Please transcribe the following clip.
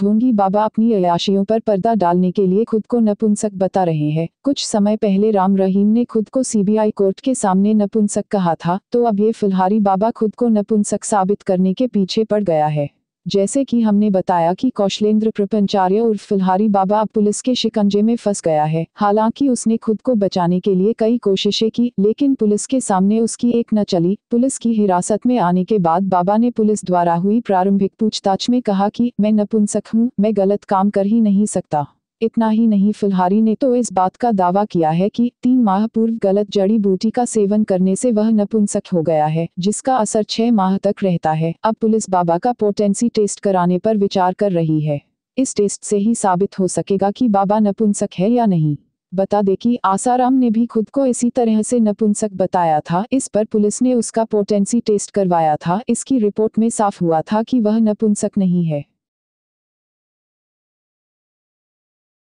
ढोंगी बाबा अपनी अयाशियों पर पर्दा डालने के लिए खुद को नपुंसक बता रहे हैं कुछ समय पहले राम रहीम ने खुद को सीबीआई कोर्ट के सामने नपुंसक कहा था तो अब ये फुलहारी बाबा खुद को नपुंसक साबित करने के पीछे पड़ गया है जैसे कि हमने बताया कि कौशलेंद्र प्रपंचार्य उर्फ फिलहारी बाबा अब पुलिस के शिकंजे में फंस गया है हालांकि उसने खुद को बचाने के लिए कई कोशिशें की लेकिन पुलिस के सामने उसकी एक न चली पुलिस की हिरासत में आने के बाद बाबा ने पुलिस द्वारा हुई प्रारंभिक पूछताछ में कहा कि मैं नपुंसक हूँ मैं गलत काम कर ही नहीं सकता इतना ही नहीं फिलहारी ने तो इस बात का दावा किया है कि तीन माह पूर्व गलत जड़ी बूटी का सेवन करने से वह नपुंसक हो गया है जिसका असर छह माह तक रहता है अब पुलिस बाबा का पोटेंसी टेस्ट कराने पर विचार कर रही है इस टेस्ट से ही साबित हो सकेगा कि बाबा नपुंसक है या नहीं बता दे कि आसाराम ने भी खुद को इसी तरह से नपुंसक बताया था इस पर पुलिस ने उसका पोटेंसी टेस्ट करवाया था इसकी रिपोर्ट में साफ हुआ था कि वह नपुंसक नहीं है